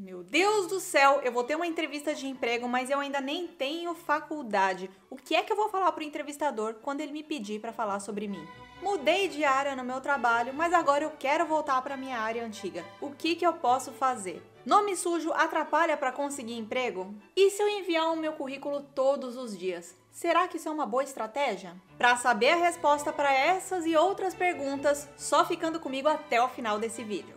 Meu Deus do céu, eu vou ter uma entrevista de emprego, mas eu ainda nem tenho faculdade. O que é que eu vou falar pro entrevistador quando ele me pedir para falar sobre mim? Mudei de área no meu trabalho, mas agora eu quero voltar para minha área antiga. O que que eu posso fazer? Nome sujo atrapalha para conseguir emprego? E se eu enviar o meu currículo todos os dias? Será que isso é uma boa estratégia? Para saber a resposta para essas e outras perguntas, só ficando comigo até o final desse vídeo.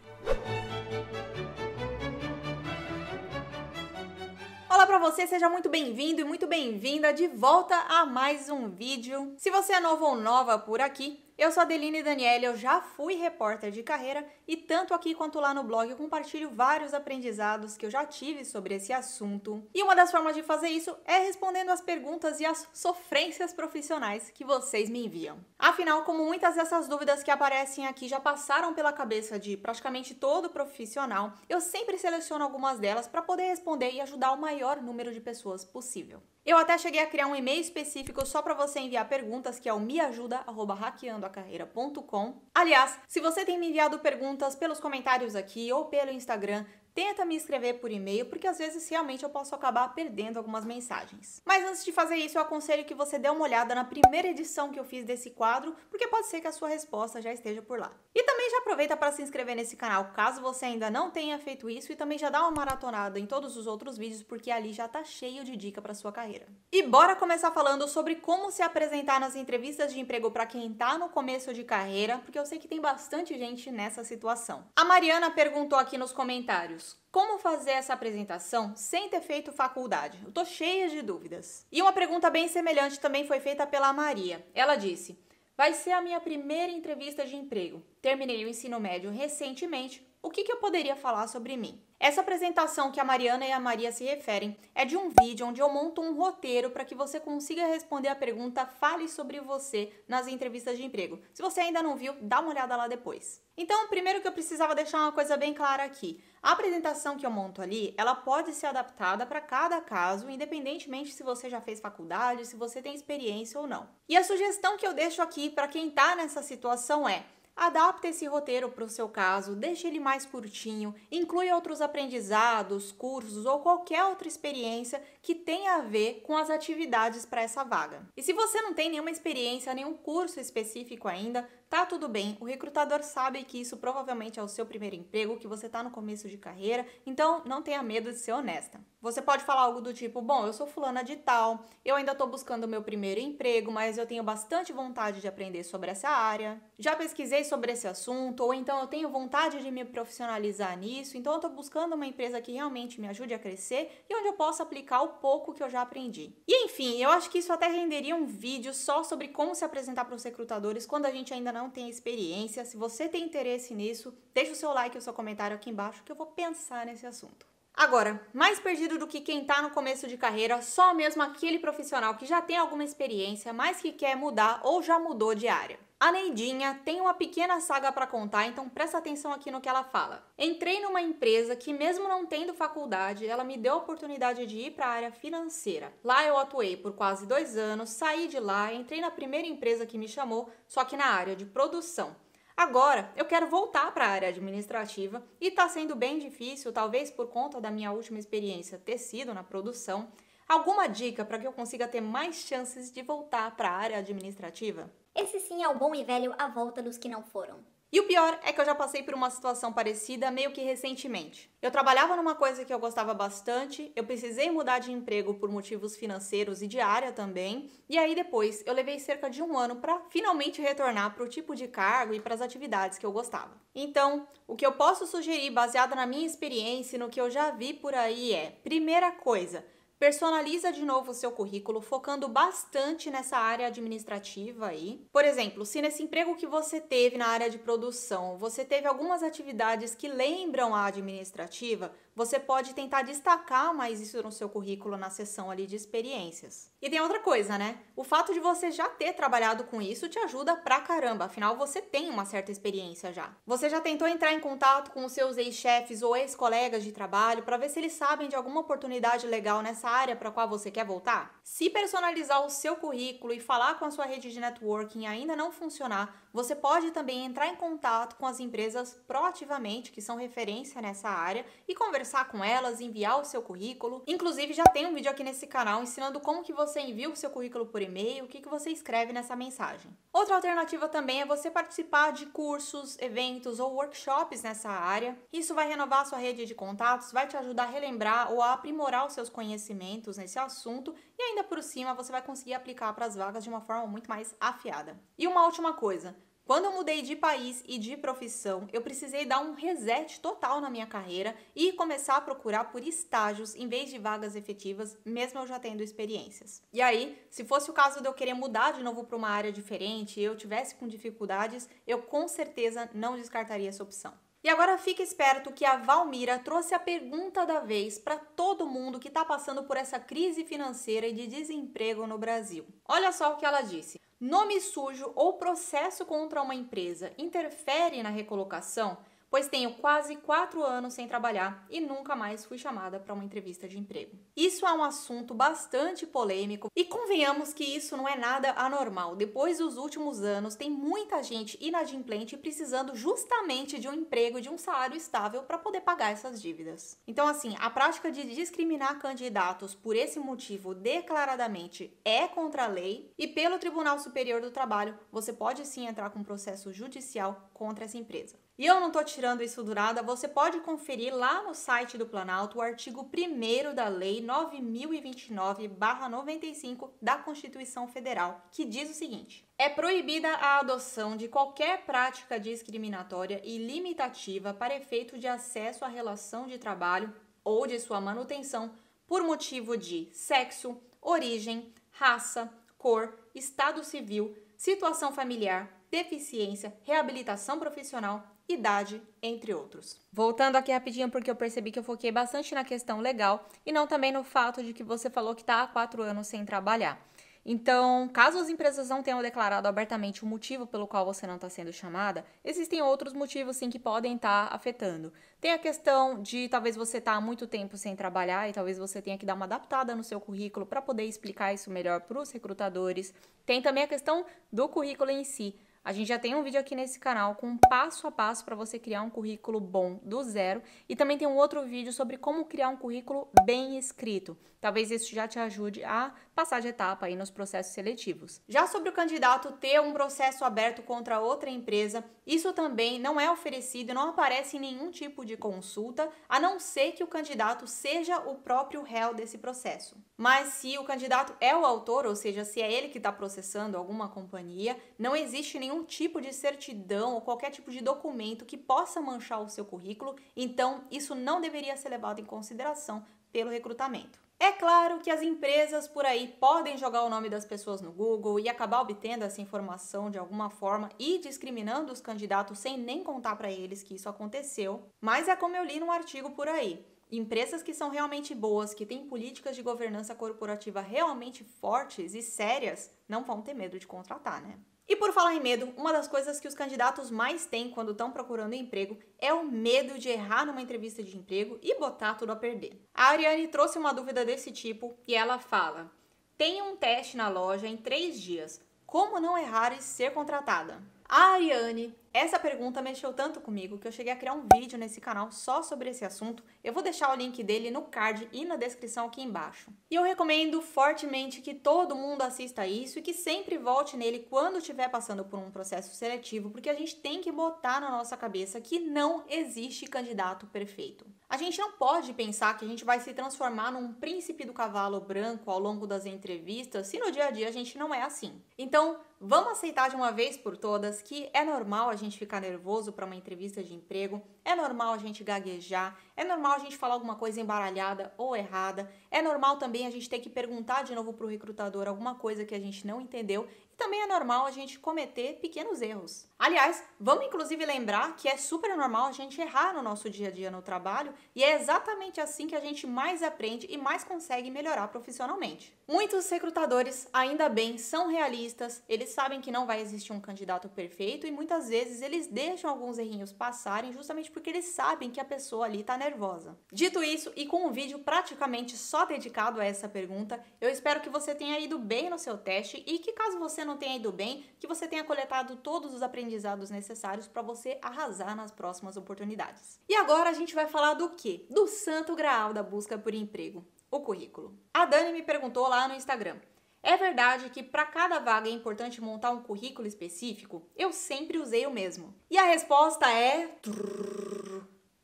para você, seja muito bem-vindo e muito bem-vinda de volta a mais um vídeo. Se você é novo ou nova por aqui, eu sou a Adeline Daniele, eu já fui repórter de carreira e tanto aqui quanto lá no blog eu compartilho vários aprendizados que eu já tive sobre esse assunto. E uma das formas de fazer isso é respondendo as perguntas e as sofrências profissionais que vocês me enviam. Afinal, como muitas dessas dúvidas que aparecem aqui já passaram pela cabeça de praticamente todo profissional, eu sempre seleciono algumas delas para poder responder e ajudar o maior número de pessoas possível. Eu até cheguei a criar um e-mail específico só para você enviar perguntas, que é o meajuda@hackeandoacarreira.com. Aliás, se você tem me enviado perguntas pelos comentários aqui ou pelo Instagram, Tenta me escrever por e-mail, porque às vezes realmente eu posso acabar perdendo algumas mensagens. Mas antes de fazer isso, eu aconselho que você dê uma olhada na primeira edição que eu fiz desse quadro, porque pode ser que a sua resposta já esteja por lá. E também já aproveita para se inscrever nesse canal, caso você ainda não tenha feito isso, e também já dá uma maratonada em todos os outros vídeos, porque ali já tá cheio de dica para sua carreira. E bora começar falando sobre como se apresentar nas entrevistas de emprego para quem tá no começo de carreira, porque eu sei que tem bastante gente nessa situação. A Mariana perguntou aqui nos comentários: como fazer essa apresentação sem ter feito faculdade? Eu tô cheia de dúvidas. E uma pergunta bem semelhante também foi feita pela Maria. Ela disse: Vai ser a minha primeira entrevista de emprego. Terminei o ensino médio recentemente, o que, que eu poderia falar sobre mim? Essa apresentação que a Mariana e a Maria se referem é de um vídeo onde eu monto um roteiro para que você consiga responder a pergunta Fale sobre você nas entrevistas de emprego. Se você ainda não viu, dá uma olhada lá depois. Então, primeiro que eu precisava deixar uma coisa bem clara aqui. A apresentação que eu monto ali, ela pode ser adaptada para cada caso, independentemente se você já fez faculdade, se você tem experiência ou não. E a sugestão que eu deixo aqui para quem está nessa situação é: Adapta esse roteiro para o seu caso, deixe ele mais curtinho, inclui outros aprendizados, cursos ou qualquer outra experiência que tenha a ver com as atividades para essa vaga. E se você não tem nenhuma experiência, nenhum curso específico ainda, Tá tudo bem, o recrutador sabe que isso provavelmente é o seu primeiro emprego, que você tá no começo de carreira, então não tenha medo de ser honesta. Você pode falar algo do tipo: Bom, eu sou fulana de tal, eu ainda tô buscando o meu primeiro emprego, mas eu tenho bastante vontade de aprender sobre essa área. Já pesquisei sobre esse assunto, ou então eu tenho vontade de me profissionalizar nisso, então eu tô buscando uma empresa que realmente me ajude a crescer e onde eu possa aplicar o pouco que eu já aprendi. E enfim, eu acho que isso até renderia um vídeo só sobre como se apresentar para os recrutadores quando a gente ainda não não tem experiência, se você tem interesse nisso, deixa o seu like e o seu comentário aqui embaixo que eu vou pensar nesse assunto. Agora, mais perdido do que quem está no começo de carreira, só mesmo aquele profissional que já tem alguma experiência, mas que quer mudar ou já mudou de área. A Neidinha tem uma pequena saga para contar, então presta atenção aqui no que ela fala. Entrei numa empresa que, mesmo não tendo faculdade, ela me deu a oportunidade de ir para a área financeira. Lá eu atuei por quase dois anos, saí de lá, entrei na primeira empresa que me chamou, só que na área de produção. Agora, eu quero voltar para a área administrativa e está sendo bem difícil, talvez por conta da minha última experiência ter sido na produção. Alguma dica para que eu consiga ter mais chances de voltar para a área administrativa? Esse sim é o bom e velho A Volta dos Que Não Foram. E o pior é que eu já passei por uma situação parecida meio que recentemente. Eu trabalhava numa coisa que eu gostava bastante, eu precisei mudar de emprego por motivos financeiros e diária também, e aí depois eu levei cerca de um ano para finalmente retornar para o tipo de cargo e para as atividades que eu gostava. Então, o que eu posso sugerir baseado na minha experiência e no que eu já vi por aí é: primeira coisa, personaliza de novo o seu currículo, focando bastante nessa área administrativa aí. Por exemplo, se nesse emprego que você teve na área de produção, você teve algumas atividades que lembram a administrativa, você pode tentar destacar mais isso no seu currículo na seção ali de experiências. E tem outra coisa, né? O fato de você já ter trabalhado com isso te ajuda pra caramba, afinal você tem uma certa experiência já. Você já tentou entrar em contato com os seus ex-chefes ou ex-colegas de trabalho para ver se eles sabem de alguma oportunidade legal nessa área para qual você quer voltar? Se personalizar o seu currículo e falar com a sua rede de networking ainda não funcionar, você pode também entrar em contato com as empresas proativamente, que são referência nessa área, e conversar com elas, enviar o seu currículo. Inclusive, já tem um vídeo aqui nesse canal ensinando como que você envia o seu currículo por e-mail, o que, que você escreve nessa mensagem. Outra alternativa também é você participar de cursos, eventos ou workshops nessa área. Isso vai renovar a sua rede de contatos, vai te ajudar a relembrar ou a aprimorar os seus conhecimentos nesse assunto e ainda por cima, você vai conseguir aplicar para as vagas de uma forma muito mais afiada. E uma última coisa, quando eu mudei de país e de profissão, eu precisei dar um reset total na minha carreira e começar a procurar por estágios em vez de vagas efetivas, mesmo eu já tendo experiências. E aí, se fosse o caso de eu querer mudar de novo para uma área diferente e eu tivesse com dificuldades, eu com certeza não descartaria essa opção. E agora fica esperto que a Valmira trouxe a pergunta da vez para todo mundo que está passando por essa crise financeira e de desemprego no Brasil. Olha só o que ela disse: nome sujo ou processo contra uma empresa interfere na recolocação? pois tenho quase quatro anos sem trabalhar e nunca mais fui chamada para uma entrevista de emprego. Isso é um assunto bastante polêmico e convenhamos que isso não é nada anormal. Depois dos últimos anos, tem muita gente inadimplente precisando justamente de um emprego, e de um salário estável para poder pagar essas dívidas. Então, assim, a prática de discriminar candidatos por esse motivo declaradamente é contra a lei e pelo Tribunal Superior do Trabalho você pode sim entrar com um processo judicial contra essa empresa. E eu não estou tirando isso do nada, você pode conferir lá no site do Planalto o artigo 1 da Lei 9029-95 da Constituição Federal, que diz o seguinte: é proibida a adoção de qualquer prática discriminatória e limitativa para efeito de acesso à relação de trabalho ou de sua manutenção por motivo de sexo, origem, raça, cor, estado civil, situação familiar, deficiência, reabilitação profissional, idade, entre outros. Voltando aqui rapidinho, porque eu percebi que eu foquei bastante na questão legal e não também no fato de que você falou que está há quatro anos sem trabalhar. Então, caso as empresas não tenham declarado abertamente o motivo pelo qual você não está sendo chamada, existem outros motivos sim que podem estar tá afetando. Tem a questão de talvez você estar tá há muito tempo sem trabalhar e talvez você tenha que dar uma adaptada no seu currículo para poder explicar isso melhor para os recrutadores. Tem também a questão do currículo em si. A gente já tem um vídeo aqui nesse canal com um passo a passo para você criar um currículo bom do zero e também tem um outro vídeo sobre como criar um currículo bem escrito. Talvez isso já te ajude a passar de etapa aí nos processos seletivos. Já sobre o candidato ter um processo aberto contra outra empresa, isso também não é oferecido, não aparece em nenhum tipo de consulta, a não ser que o candidato seja o próprio réu desse processo. Mas se o candidato é o autor, ou seja, se é ele que está processando alguma companhia, não existe nenhum tipo de certidão ou qualquer tipo de documento que possa manchar o seu currículo, então isso não deveria ser levado em consideração pelo recrutamento. É claro que as empresas por aí podem jogar o nome das pessoas no Google e acabar obtendo essa informação de alguma forma e discriminando os candidatos sem nem contar para eles que isso aconteceu, mas é como eu li num artigo por aí. Empresas que são realmente boas, que têm políticas de governança corporativa realmente fortes e sérias, não vão ter medo de contratar, né? E por falar em medo, uma das coisas que os candidatos mais têm quando estão procurando emprego é o medo de errar numa entrevista de emprego e botar tudo a perder. A Ariane trouxe uma dúvida desse tipo e ela fala: Tenho um teste na loja em três dias. Como não errar e ser contratada? A Ariane essa pergunta mexeu tanto comigo que eu cheguei a criar um vídeo nesse canal só sobre esse assunto. Eu vou deixar o link dele no card e na descrição aqui embaixo. E eu recomendo fortemente que todo mundo assista isso e que sempre volte nele quando estiver passando por um processo seletivo, porque a gente tem que botar na nossa cabeça que não existe candidato perfeito. A gente não pode pensar que a gente vai se transformar num príncipe do cavalo branco ao longo das entrevistas se no dia a dia a gente não é assim. Então, vamos aceitar de uma vez por todas que é normal a gente ficar nervoso para uma entrevista de emprego, é normal a gente gaguejar, é normal a gente falar alguma coisa embaralhada ou errada, é normal também a gente ter que perguntar de novo para o recrutador alguma coisa que a gente não entendeu e também é normal a gente cometer pequenos erros. Aliás, vamos inclusive lembrar que é super normal a gente errar no nosso dia a dia no trabalho e é exatamente assim que a gente mais aprende e mais consegue melhorar profissionalmente. Muitos recrutadores, ainda bem, são realistas, eles sabem que não vai existir um candidato perfeito e muitas vezes eles deixam alguns errinhos passarem justamente porque eles sabem que a pessoa ali está nervosa. Dito isso, e com um vídeo praticamente só dedicado a essa pergunta, eu espero que você tenha ido bem no seu teste e que caso você você não tenha ido bem, que você tenha coletado todos os aprendizados necessários para você arrasar nas próximas oportunidades. E agora a gente vai falar do quê? Do santo graal da busca por emprego, o currículo. A Dani me perguntou lá no Instagram: "É verdade que para cada vaga é importante montar um currículo específico? Eu sempre usei o mesmo". E a resposta é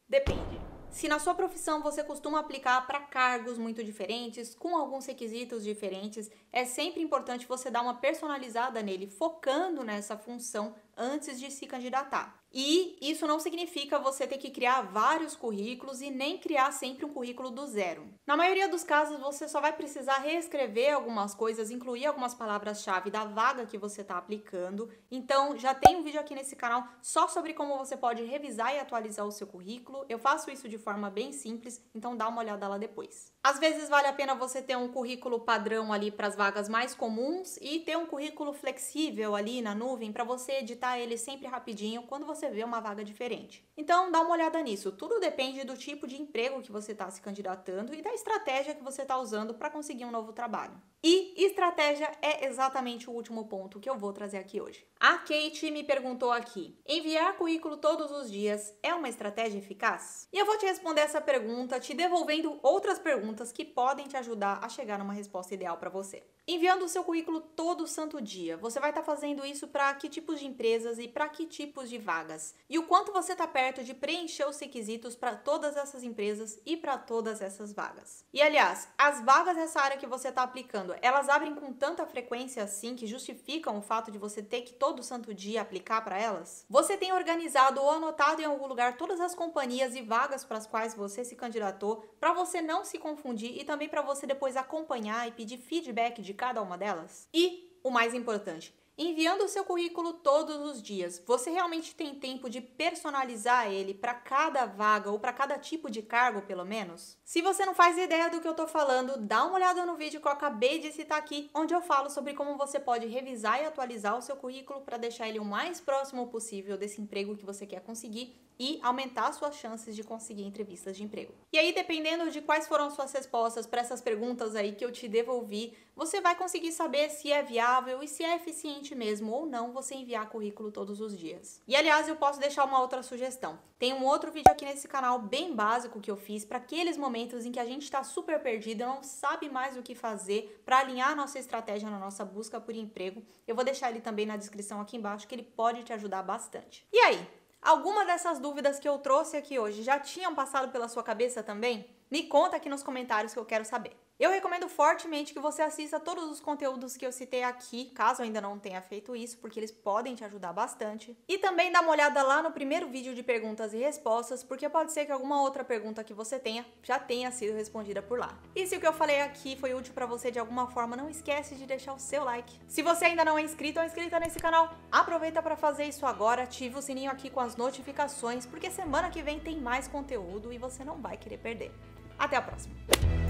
depende. Se na sua profissão você costuma aplicar para cargos muito diferentes, com alguns requisitos diferentes, é sempre importante você dar uma personalizada nele, focando nessa função antes de se candidatar. E isso não significa você ter que criar vários currículos e nem criar sempre um currículo do zero. Na maioria dos casos, você só vai precisar reescrever algumas coisas, incluir algumas palavras-chave da vaga que você está aplicando. Então, já tem um vídeo aqui nesse canal só sobre como você pode revisar e atualizar o seu currículo. Eu faço isso de forma bem simples, então dá uma olhada lá depois. Às vezes vale a pena você ter um currículo padrão ali para as vagas mais comuns e ter um currículo flexível ali na nuvem para você editar ele sempre rapidinho quando você você vê uma vaga diferente. Então, dá uma olhada nisso. Tudo depende do tipo de emprego que você está se candidatando e da estratégia que você está usando para conseguir um novo trabalho. E estratégia é exatamente o último ponto que eu vou trazer aqui hoje. A Kate me perguntou aqui: enviar currículo todos os dias é uma estratégia eficaz? E eu vou te responder essa pergunta te devolvendo outras perguntas que podem te ajudar a chegar numa resposta ideal para você. Enviando o seu currículo todo santo dia, você vai estar tá fazendo isso para que tipos de empresas e para que tipos de vagas? E o quanto você está perto de preencher os requisitos para todas essas empresas e para todas essas vagas? E aliás, as vagas nessa área que você está aplicando elas abrem com tanta frequência assim que justificam o fato de você ter que todo santo dia aplicar para elas? Você tem organizado ou anotado em algum lugar todas as companhias e vagas para as quais você se candidatou, para você não se confundir e também para você depois acompanhar e pedir feedback de cada uma delas? E o mais importante, enviando o seu currículo todos os dias. Você realmente tem tempo de personalizar ele para cada vaga ou para cada tipo de cargo, pelo menos? Se você não faz ideia do que eu estou falando, dá uma olhada no vídeo que eu acabei de citar aqui, onde eu falo sobre como você pode revisar e atualizar o seu currículo para deixar ele o mais próximo possível desse emprego que você quer conseguir e aumentar suas chances de conseguir entrevistas de emprego. E aí, dependendo de quais foram suas respostas para essas perguntas aí que eu te devolvi, você vai conseguir saber se é viável e se é eficiente mesmo ou não você enviar currículo todos os dias. E aliás, eu posso deixar uma outra sugestão. Tem um outro vídeo aqui nesse canal bem básico que eu fiz para aqueles momentos em que a gente está super e não sabe mais o que fazer para alinhar nossa estratégia na nossa busca por emprego. Eu vou deixar ele também na descrição aqui embaixo que ele pode te ajudar bastante. E aí, Alguma dessas dúvidas que eu trouxe aqui hoje já tinham passado pela sua cabeça também? Me conta aqui nos comentários que eu quero saber. Eu recomendo fortemente que você assista todos os conteúdos que eu citei aqui, caso ainda não tenha feito isso, porque eles podem te ajudar bastante. E também dá uma olhada lá no primeiro vídeo de perguntas e respostas, porque pode ser que alguma outra pergunta que você tenha já tenha sido respondida por lá. E se o que eu falei aqui foi útil para você de alguma forma, não esquece de deixar o seu like. Se você ainda não é inscrito ou inscrita nesse canal, aproveita para fazer isso agora, ativa o sininho aqui com as notificações, porque semana que vem tem mais conteúdo e você não vai querer perder. Até a próxima!